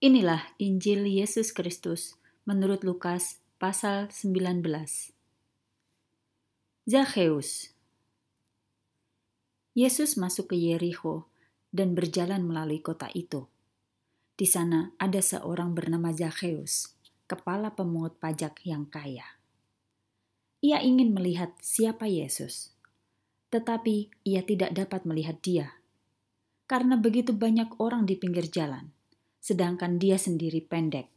Inilah Injil Yesus Kristus menurut Lukas pasal 19. Zacheus. Yesus masuk ke Yeriko dan berjalan melalui kota itu. Di sana ada seorang bernama Zacheus, kepala pemungut pajak yang kaya. Ia ingin melihat siapa Yesus, tetapi ia tidak dapat melihat dia karena begitu banyak orang di pinggir jalan sedangkan dia sendiri pendek.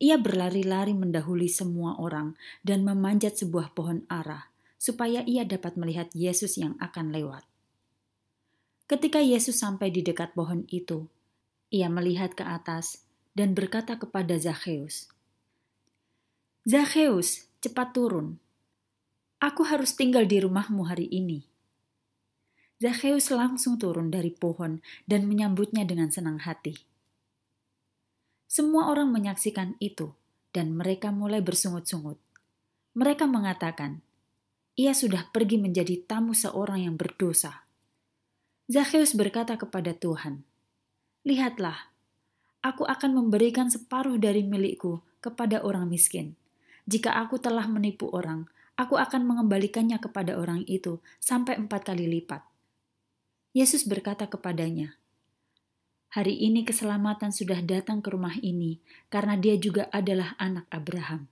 Ia berlari-lari mendahului semua orang dan memanjat sebuah pohon arah, supaya ia dapat melihat Yesus yang akan lewat. Ketika Yesus sampai di dekat pohon itu, ia melihat ke atas dan berkata kepada Zacheus, "Zacheus, cepat turun. Aku harus tinggal di rumahmu hari ini." Zacheus langsung turun dari pohon dan menyambutnya dengan senang hati. Semua orang menyaksikan itu, dan mereka mulai bersungut-sungut. Mereka mengatakan, "Ia sudah pergi menjadi tamu seorang yang berdosa." Zacheus berkata kepada Tuhan, "Lihatlah, aku akan memberikan separuh dari milikku kepada orang miskin. Jika aku telah menipu orang, aku akan mengembalikannya kepada orang itu sampai empat kali lipat." Yesus berkata kepadanya, "Hari ini keselamatan sudah datang ke rumah ini, karena Dia juga adalah anak Abraham.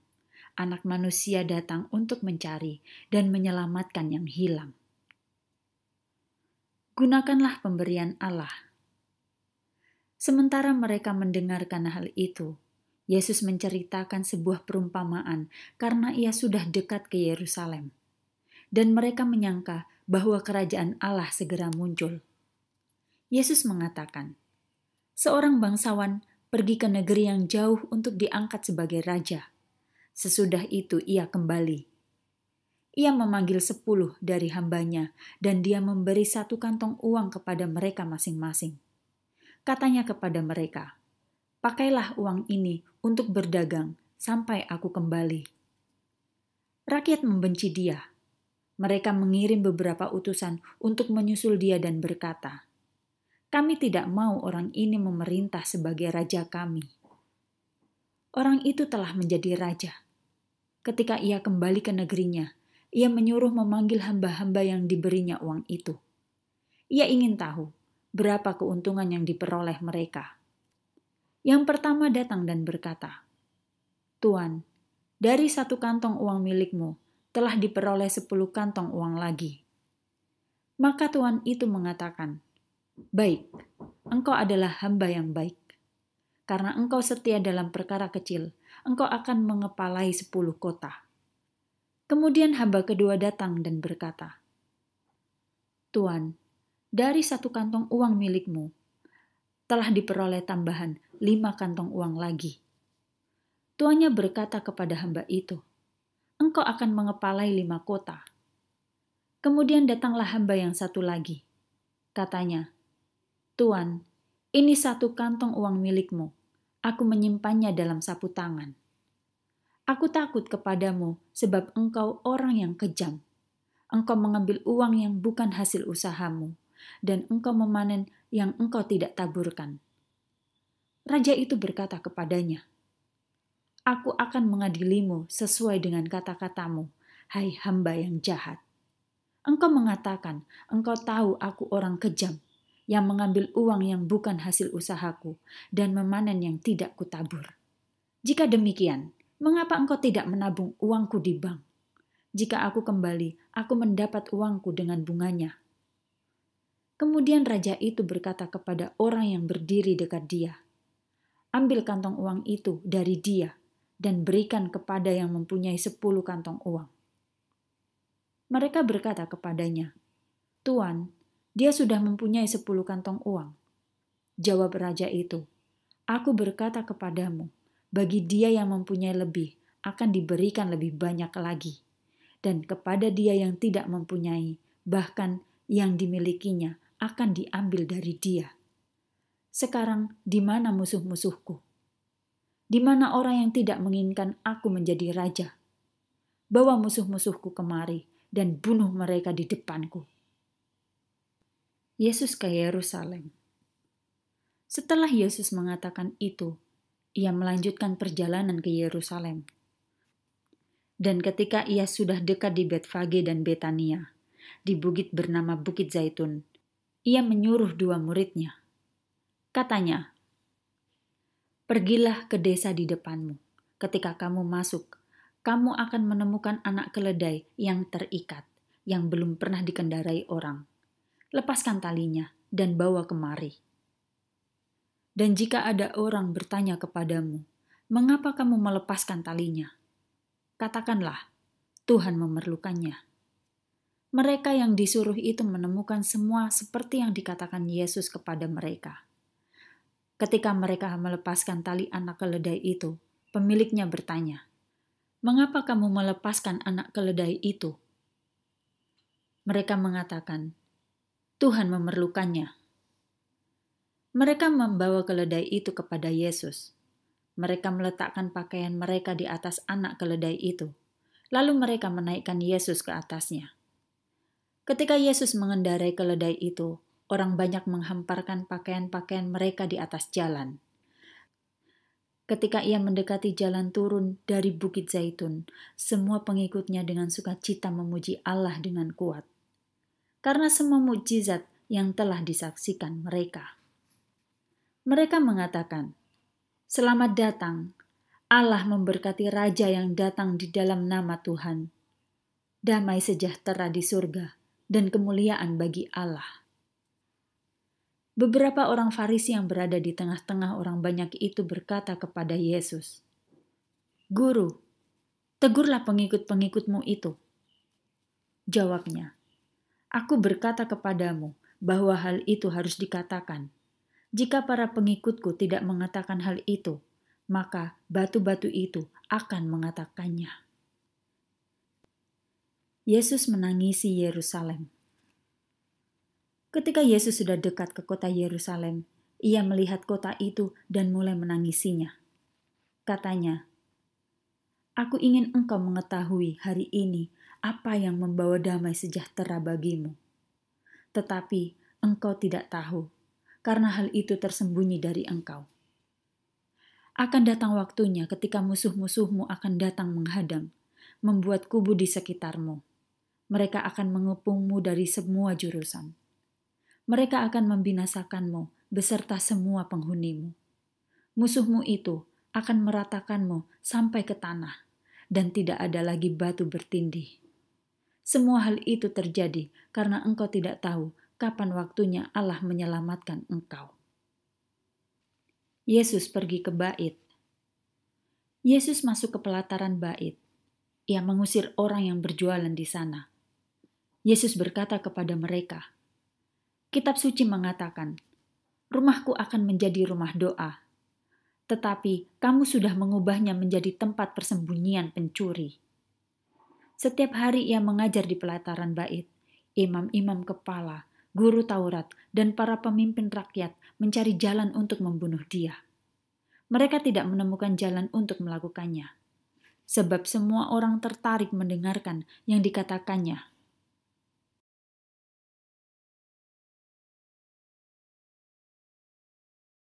Anak manusia datang untuk mencari dan menyelamatkan yang hilang." Gunakanlah pemberian Allah. Sementara mereka mendengarkan hal itu, Yesus menceritakan sebuah perumpamaan karena ia sudah dekat ke Yerusalem, dan mereka menyangka bahwa kerajaan Allah segera muncul. Yesus mengatakan, seorang bangsawan pergi ke negeri yang jauh untuk diangkat sebagai raja. Sesudah itu ia kembali. Ia memanggil sepuluh dari hambanya dan dia memberi satu kantong uang kepada mereka masing-masing. Katanya kepada mereka, Pakailah uang ini untuk berdagang sampai aku kembali. Rakyat membenci dia mereka mengirim beberapa utusan untuk menyusul dia dan berkata, "Kami tidak mau orang ini memerintah sebagai raja kami." Orang itu telah menjadi raja. Ketika ia kembali ke negerinya, ia menyuruh memanggil hamba-hamba yang diberinya uang itu. Ia ingin tahu berapa keuntungan yang diperoleh mereka. Yang pertama datang dan berkata, "Tuan, dari satu kantong uang milikmu, telah diperoleh sepuluh kantong uang lagi. Maka Tuhan itu mengatakan, Baik, engkau adalah hamba yang baik. Karena engkau setia dalam perkara kecil, engkau akan mengepalai sepuluh kota. Kemudian hamba kedua datang dan berkata, Tuan, dari satu kantong uang milikmu, telah diperoleh tambahan lima kantong uang lagi. Tuannya berkata kepada hamba itu, engkau akan mengepalai lima kota. Kemudian datanglah hamba yang satu lagi. Katanya, Tuan, ini satu kantong uang milikmu. Aku menyimpannya dalam sapu tangan. Aku takut kepadamu sebab engkau orang yang kejam. Engkau mengambil uang yang bukan hasil usahamu, dan engkau memanen yang engkau tidak taburkan. Raja itu berkata kepadanya, Aku akan mengadilimu sesuai dengan kata-katamu, hai hamba yang jahat. Engkau mengatakan, engkau tahu aku orang kejam, yang mengambil uang yang bukan hasil usahaku, dan memanen yang tidak kutabur. Jika demikian, mengapa engkau tidak menabung uangku di bank? Jika aku kembali, aku mendapat uangku dengan bunganya. Kemudian raja itu berkata kepada orang yang berdiri dekat dia, ambil kantong uang itu dari dia dan berikan kepada yang mempunyai sepuluh kantong uang. Mereka berkata kepadanya, Tuan, dia sudah mempunyai sepuluh kantong uang. Jawab raja itu, Aku berkata kepadamu, bagi dia yang mempunyai lebih, akan diberikan lebih banyak lagi. Dan kepada dia yang tidak mempunyai, bahkan yang dimilikinya akan diambil dari dia. Sekarang di mana musuh-musuhku? di mana orang yang tidak menginginkan aku menjadi raja. Bawa musuh-musuhku kemari dan bunuh mereka di depanku. Yesus ke Yerusalem. Setelah Yesus mengatakan itu, ia melanjutkan perjalanan ke Yerusalem. Dan ketika ia sudah dekat di Betfage dan Betania, di bukit bernama Bukit Zaitun, ia menyuruh dua muridnya. Katanya, Pergilah ke desa di depanmu. Ketika kamu masuk, kamu akan menemukan anak keledai yang terikat, yang belum pernah dikendarai orang. Lepaskan talinya dan bawa kemari. Dan jika ada orang bertanya kepadamu, "Mengapa kamu melepaskan talinya?" Katakanlah, "Tuhan memerlukannya." Mereka yang disuruh itu menemukan semua seperti yang dikatakan Yesus kepada mereka Ketika mereka melepaskan tali anak keledai itu, pemiliknya bertanya, "Mengapa kamu melepaskan anak keledai itu?" Mereka mengatakan, "Tuhan memerlukannya." Mereka membawa keledai itu kepada Yesus. Mereka meletakkan pakaian mereka di atas anak keledai itu, lalu mereka menaikkan Yesus ke atasnya. Ketika Yesus mengendarai keledai itu, orang banyak menghamparkan pakaian-pakaian mereka di atas jalan. Ketika ia mendekati jalan turun dari Bukit Zaitun, semua pengikutnya dengan sukacita memuji Allah dengan kuat. Karena semua mujizat yang telah disaksikan mereka. Mereka mengatakan, Selamat datang, Allah memberkati Raja yang datang di dalam nama Tuhan. Damai sejahtera di surga dan kemuliaan bagi Allah. Beberapa orang Farisi yang berada di tengah-tengah orang banyak itu berkata kepada Yesus, "Guru, tegurlah pengikut-pengikutmu itu." Jawabnya, "Aku berkata kepadamu bahwa hal itu harus dikatakan. Jika para pengikutku tidak mengatakan hal itu, maka batu-batu itu akan mengatakannya." Yesus menangisi Yerusalem. Ketika Yesus sudah dekat ke kota Yerusalem, ia melihat kota itu dan mulai menangisinya. Katanya, Aku ingin engkau mengetahui hari ini apa yang membawa damai sejahtera bagimu. Tetapi engkau tidak tahu, karena hal itu tersembunyi dari engkau. Akan datang waktunya ketika musuh-musuhmu akan datang menghadang, membuat kubu di sekitarmu. Mereka akan mengepungmu dari semua jurusan mereka akan membinasakanmu beserta semua penghunimu. Musuhmu itu akan meratakanmu sampai ke tanah, dan tidak ada lagi batu bertindih. Semua hal itu terjadi karena engkau tidak tahu kapan waktunya Allah menyelamatkan engkau. Yesus pergi ke bait. Yesus masuk ke pelataran bait. Ia mengusir orang yang berjualan di sana. Yesus berkata kepada mereka, Kitab suci mengatakan, "Rumahku akan menjadi rumah doa." Tetapi kamu sudah mengubahnya menjadi tempat persembunyian pencuri. Setiap hari ia mengajar di pelataran bait, imam-imam kepala, guru Taurat, dan para pemimpin rakyat mencari jalan untuk membunuh dia. Mereka tidak menemukan jalan untuk melakukannya, sebab semua orang tertarik mendengarkan yang dikatakannya